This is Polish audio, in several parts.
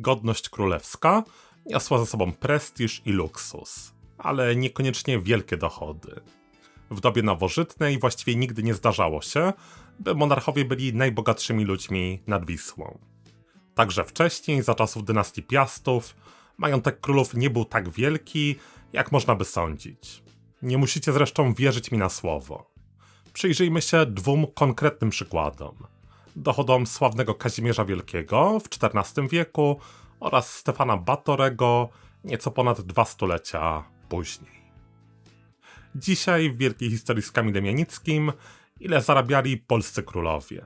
godność królewska niosła za sobą prestiż i luksus, ale niekoniecznie wielkie dochody. W dobie nowożytnej właściwie nigdy nie zdarzało się, by monarchowie byli najbogatszymi ludźmi nad Wisłą. Także wcześniej, za czasów dynastii Piastów, majątek królów nie był tak wielki, jak można by sądzić. Nie musicie zresztą wierzyć mi na słowo. Przyjrzyjmy się dwóm konkretnym przykładom dochodom sławnego Kazimierza Wielkiego w XIV wieku oraz Stefana Batorego nieco ponad dwa stulecia później. Dzisiaj w wielkiej historii z Kamilem Janickim ile zarabiali polscy królowie.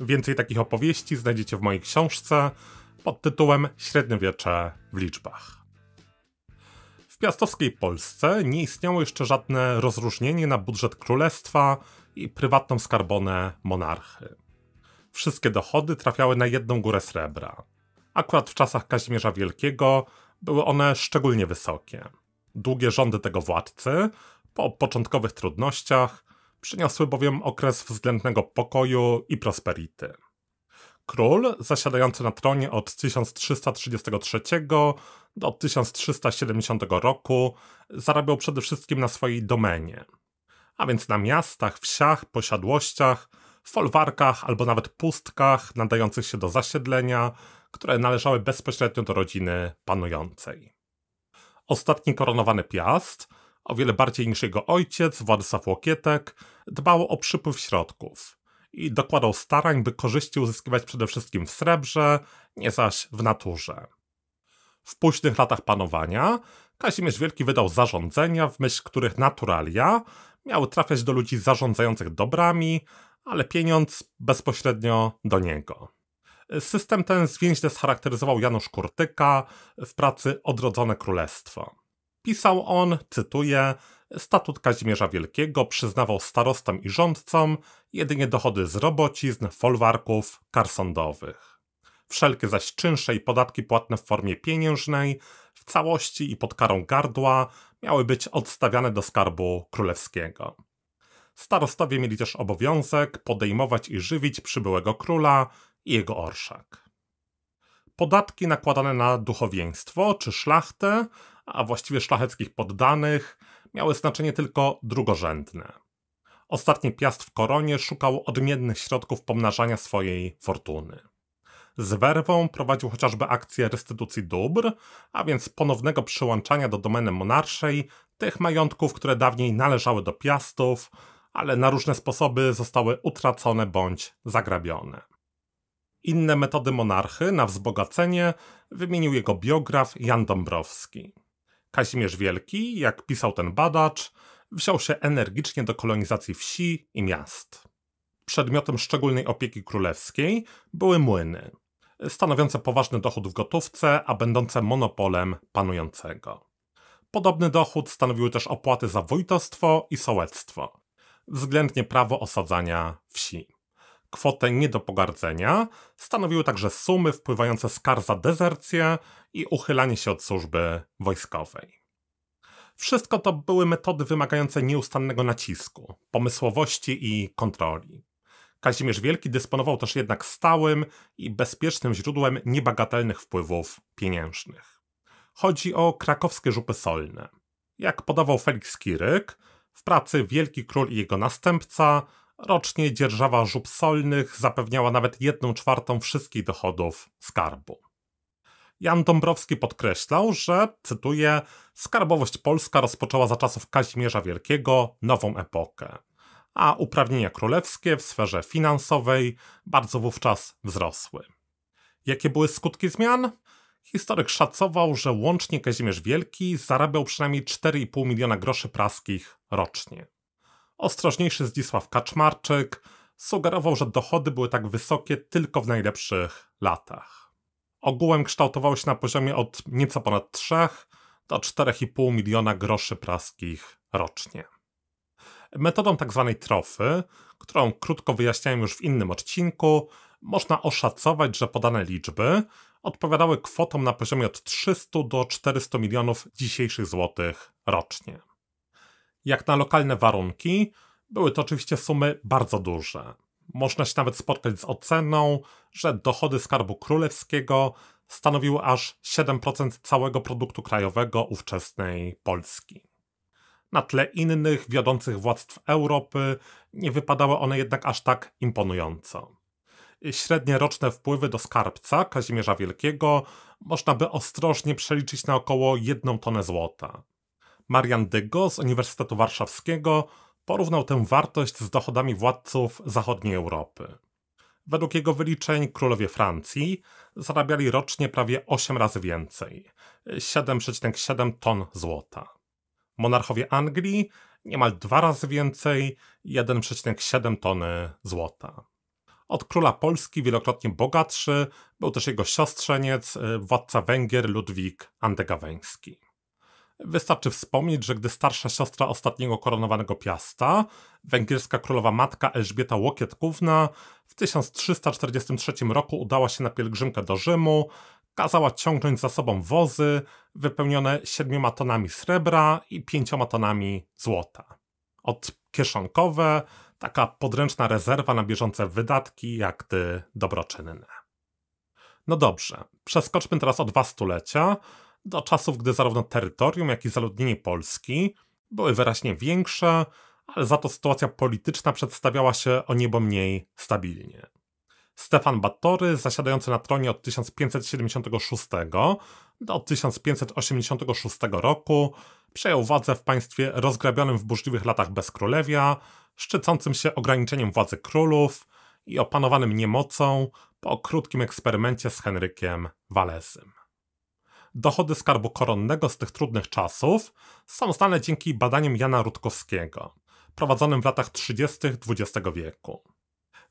Więcej takich opowieści znajdziecie w mojej książce pod tytułem Średniowiecze w liczbach. W piastowskiej Polsce nie istniało jeszcze żadne rozróżnienie na budżet królestwa i prywatną skarbonę monarchy wszystkie dochody trafiały na jedną górę srebra. Akurat w czasach Kazimierza Wielkiego były one szczególnie wysokie. Długie rządy tego władcy, po początkowych trudnościach, przyniosły bowiem okres względnego pokoju i prosperity. Król, zasiadający na tronie od 1333 do 1370 roku, zarabiał przede wszystkim na swojej domenie, a więc na miastach, wsiach, posiadłościach, folwarkach albo nawet pustkach nadających się do zasiedlenia, które należały bezpośrednio do rodziny panującej. Ostatni koronowany Piast, o wiele bardziej niż jego ojciec, Władysław Łokietek, dbał o przypływ środków i dokładał starań, by korzyści uzyskiwać przede wszystkim w srebrze, nie zaś w naturze. W późnych latach panowania Kazimierz Wielki wydał zarządzenia, w myśl których naturalia miały trafiać do ludzi zarządzających dobrami, ale pieniądz bezpośrednio do niego. System ten zwięźle scharakteryzował Janusz Kurtyka w pracy Odrodzone Królestwo. Pisał on, cytuję, Statut Kazimierza Wielkiego przyznawał starostom i rządcom jedynie dochody z robocizn, folwarków, kar sądowych. Wszelkie zaś czynsze i podatki płatne w formie pieniężnej, w całości i pod karą gardła, miały być odstawiane do skarbu królewskiego. Starostowie mieli też obowiązek podejmować i żywić przybyłego króla i jego orszak. Podatki nakładane na duchowieństwo czy szlachtę, a właściwie szlacheckich poddanych, miały znaczenie tylko drugorzędne. Ostatni piast w koronie szukał odmiennych środków pomnażania swojej fortuny. Z werwą prowadził chociażby akcję restytucji dóbr, a więc ponownego przyłączania do domeny monarszej tych majątków, które dawniej należały do piastów, ale na różne sposoby zostały utracone bądź zagrabione. Inne metody monarchy na wzbogacenie wymienił jego biograf Jan Dąbrowski. Kazimierz Wielki, jak pisał ten badacz, wziął się energicznie do kolonizacji wsi i miast. Przedmiotem szczególnej opieki królewskiej były młyny, stanowiące poważny dochód w gotówce, a będące monopolem panującego. Podobny dochód stanowiły też opłaty za wójtostwo i sołectwo, względnie prawo osadzania wsi. Kwotę nie do pogardzenia stanowiły także sumy wpływające z kar za dezercję i uchylanie się od służby wojskowej. Wszystko to były metody wymagające nieustannego nacisku, pomysłowości i kontroli. Kazimierz Wielki dysponował też jednak stałym i bezpiecznym źródłem niebagatelnych wpływów pieniężnych. Chodzi o krakowskie żupy solne. Jak podawał Felix Kiryk, w pracy Wielki Król i jego następca rocznie dzierżawa żub solnych zapewniała nawet jedną czwartą wszystkich dochodów skarbu. Jan Dąbrowski podkreślał, że, cytuję, skarbowość polska rozpoczęła za czasów Kazimierza Wielkiego nową epokę, a uprawnienia królewskie w sferze finansowej bardzo wówczas wzrosły. Jakie były skutki zmian? Historyk szacował, że łącznie Kazimierz Wielki zarabiał przynajmniej 4,5 miliona groszy praskich rocznie. Ostrożniejszy Zdzisław Kaczmarczyk sugerował, że dochody były tak wysokie tylko w najlepszych latach. Ogółem kształtowały się na poziomie od nieco ponad 3 do 4,5 miliona groszy praskich rocznie. Metodą tzw. Tak trofy, którą krótko wyjaśniałem już w innym odcinku, można oszacować, że podane liczby odpowiadały kwotom na poziomie od 300 do 400 milionów dzisiejszych złotych rocznie. Jak na lokalne warunki, były to oczywiście sumy bardzo duże. Można się nawet spotkać z oceną, że dochody skarbu królewskiego stanowiły aż 7% całego produktu krajowego ówczesnej Polski. Na tle innych wiodących władztw Europy nie wypadały one jednak aż tak imponująco. Średnie roczne wpływy do skarbca Kazimierza Wielkiego można by ostrożnie przeliczyć na około 1 tonę złota. Marian Dygo z Uniwersytetu Warszawskiego porównał tę wartość z dochodami władców zachodniej Europy. Według jego wyliczeń królowie Francji zarabiali rocznie prawie 8 razy więcej 7,7 ton złota. Monarchowie Anglii niemal dwa razy więcej 1,7 tony złota. Od króla Polski wielokrotnie bogatszy był też jego siostrzeniec, y, władca Węgier Ludwik Andegaweński. Wystarczy wspomnieć, że gdy starsza siostra ostatniego koronowanego piasta, węgierska królowa matka Elżbieta Łokietkówna w 1343 roku udała się na pielgrzymkę do Rzymu, kazała ciągnąć za sobą wozy wypełnione siedmioma tonami srebra i pięcioma tonami złota. Od kieszonkowe Taka podręczna rezerwa na bieżące wydatki i akty dobroczynne. No dobrze, przeskoczmy teraz o dwa stulecia, do czasów, gdy zarówno terytorium, jak i zaludnienie Polski były wyraźnie większe, ale za to sytuacja polityczna przedstawiała się o niebo mniej stabilnie. Stefan Batory, zasiadający na tronie od 1576 do 1586 roku, przejął władzę w państwie rozgrabionym w burzliwych latach bezkrólewia, szczycącym się ograniczeniem władzy królów i opanowanym niemocą po krótkim eksperymencie z Henrykiem Walesym. Dochody skarbu koronnego z tych trudnych czasów są znane dzięki badaniom Jana Rutkowskiego, prowadzonym w latach 30. XX wieku.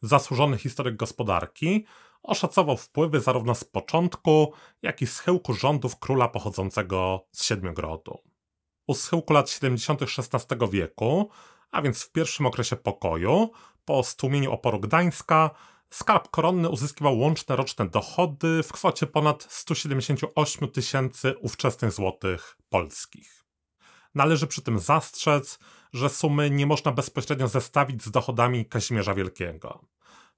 Zasłużony historyk gospodarki oszacował wpływy zarówno z początku, jak i schyłku rządów króla pochodzącego z Siedmiogrodu. U schyłku lat 70. XVI wieku a więc w pierwszym okresie pokoju, po stłumieniu oporu Gdańska, skarb koronny uzyskiwał łączne roczne dochody w kwocie ponad 178 tysięcy ówczesnych złotych polskich. Należy przy tym zastrzec, że sumy nie można bezpośrednio zestawić z dochodami Kazimierza Wielkiego.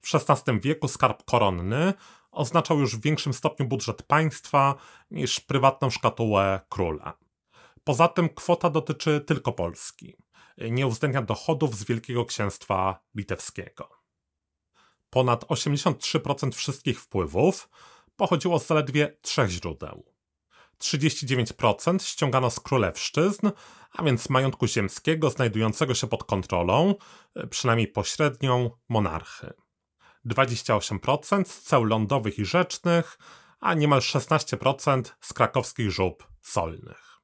W XVI wieku skarb koronny oznaczał już w większym stopniu budżet państwa niż prywatną szkatułę króla. Poza tym kwota dotyczy tylko Polski nie uwzględnia dochodów z Wielkiego Księstwa Litewskiego. Ponad 83% wszystkich wpływów pochodziło z zaledwie trzech źródeł. 39% ściągano z królewszczyzn, a więc majątku ziemskiego znajdującego się pod kontrolą, e, przynajmniej pośrednią, monarchy. 28% z ceł lądowych i rzecznych, a niemal 16% z krakowskich żub solnych.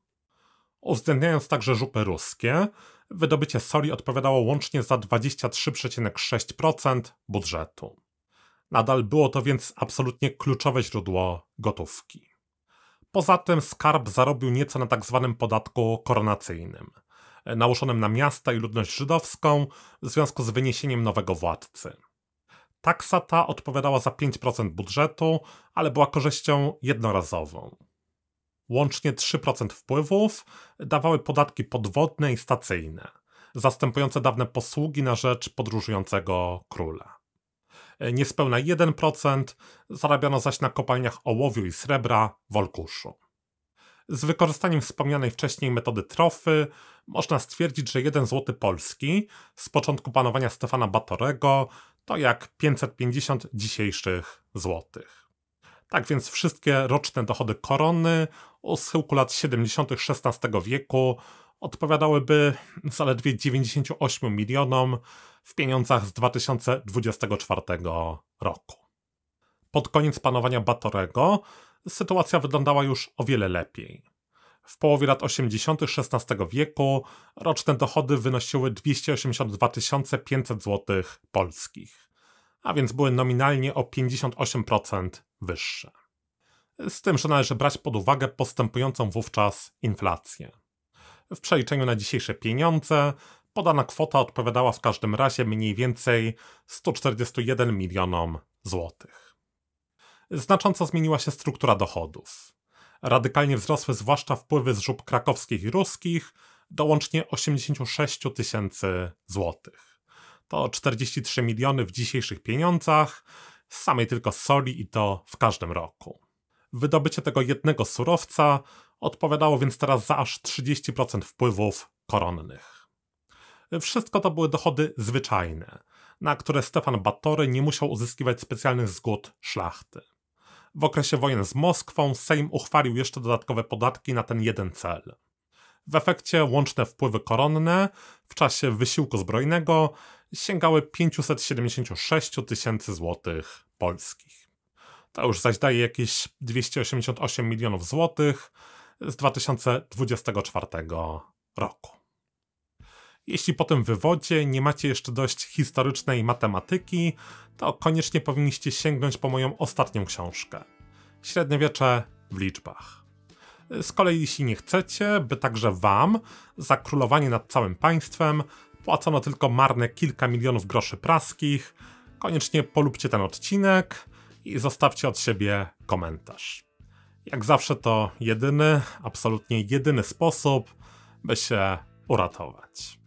Uwzględniając także żupy ruskie, Wydobycie soli odpowiadało łącznie za 23,6% budżetu. Nadal było to więc absolutnie kluczowe źródło gotówki. Poza tym skarb zarobił nieco na tzw. Tak podatku koronacyjnym, nałożonym na miasta i ludność żydowską w związku z wyniesieniem nowego władcy. Taksa ta odpowiadała za 5% budżetu, ale była korzyścią jednorazową łącznie 3% wpływów dawały podatki podwodne i stacyjne, zastępujące dawne posługi na rzecz podróżującego króla. E, niespełna 1% zarabiano zaś na kopalniach ołowiu i srebra w Olkuszu. Z wykorzystaniem wspomnianej wcześniej metody trofy można stwierdzić, że 1 zł polski z początku panowania Stefana Batorego to jak 550 dzisiejszych złotych. Tak więc wszystkie roczne dochody korony o schyłku lat 70. XVI wieku odpowiadałyby zaledwie 98 milionom w pieniądzach z 2024 roku. Pod koniec panowania Batorego sytuacja wyglądała już o wiele lepiej. W połowie lat 80. XVI wieku roczne dochody wynosiły 282 500 zł polskich, a więc były nominalnie o 58% wyższe. Z tym, że należy brać pod uwagę postępującą wówczas inflację. W przeliczeniu na dzisiejsze pieniądze podana kwota odpowiadała w każdym razie mniej więcej 141 milionom złotych. Znacząco zmieniła się struktura dochodów. Radykalnie wzrosły zwłaszcza wpływy z żub krakowskich i ruskich do łącznie 86 tysięcy złotych. To 43 miliony w dzisiejszych pieniądzach z samej tylko soli i to w każdym roku. Wydobycie tego jednego surowca odpowiadało więc teraz za aż 30% wpływów koronnych. Wszystko to były dochody zwyczajne, na które Stefan Batory nie musiał uzyskiwać specjalnych zgód szlachty. W okresie wojen z Moskwą Sejm uchwalił jeszcze dodatkowe podatki na ten jeden cel. W efekcie łączne wpływy koronne w czasie wysiłku zbrojnego sięgały 576 tysięcy złotych polskich. To już zaś daje jakieś 288 milionów złotych z 2024 roku. Jeśli po tym wywodzie nie macie jeszcze dość historycznej matematyki, to koniecznie powinniście sięgnąć po moją ostatnią książkę. Średniowiecze w liczbach. Z kolei jeśli nie chcecie, by także wam za królowanie nad całym państwem Wpłacono tylko marne kilka milionów groszy praskich. Koniecznie polubcie ten odcinek i zostawcie od siebie komentarz. Jak zawsze to jedyny, absolutnie jedyny sposób, by się uratować.